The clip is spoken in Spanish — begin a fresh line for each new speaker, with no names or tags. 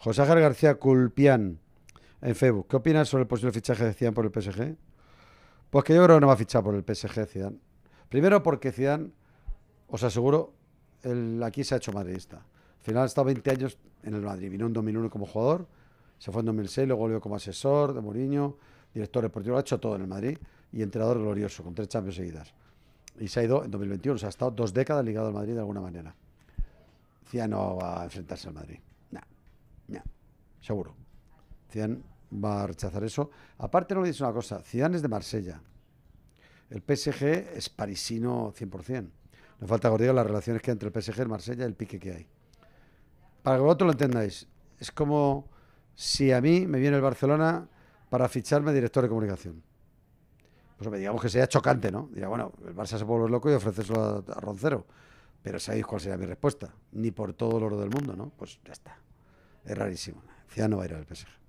José Ángel García Culpián en Facebook. ¿Qué opinas sobre el posible fichaje de Zidane por el PSG? Pues que yo creo que no va a fichar por el PSG Zidane. Primero porque Zidane, os aseguro, aquí se ha hecho madridista. Al final ha estado 20 años en el Madrid. Vino en 2001 como jugador, se fue en 2006, luego volvió como asesor de Mourinho, director deportivo, lo ha hecho todo en el Madrid y entrenador glorioso, con tres champions seguidas. Y se ha ido en 2021, o sea, ha estado dos décadas ligado al Madrid de alguna manera. Zidane no va a enfrentarse al Madrid seguro. Cian va a rechazar eso. Aparte, no le dice una cosa, Zidane es de Marsella. El PSG es parisino 100%. No falta gordillo las relaciones que hay entre el PSG, el Marsella y el pique que hay. Para que vosotros lo entendáis, es como si a mí me viene el Barcelona para ficharme director de comunicación. Pues digamos que sería chocante, ¿no? Diga, bueno, el Barça se vuelve loco y ofrecerlo eso a Roncero. Pero sabéis cuál sería mi respuesta. Ni por todo el oro del mundo, ¿no? Pues ya está. Es rarísimo no va a ir al PSG.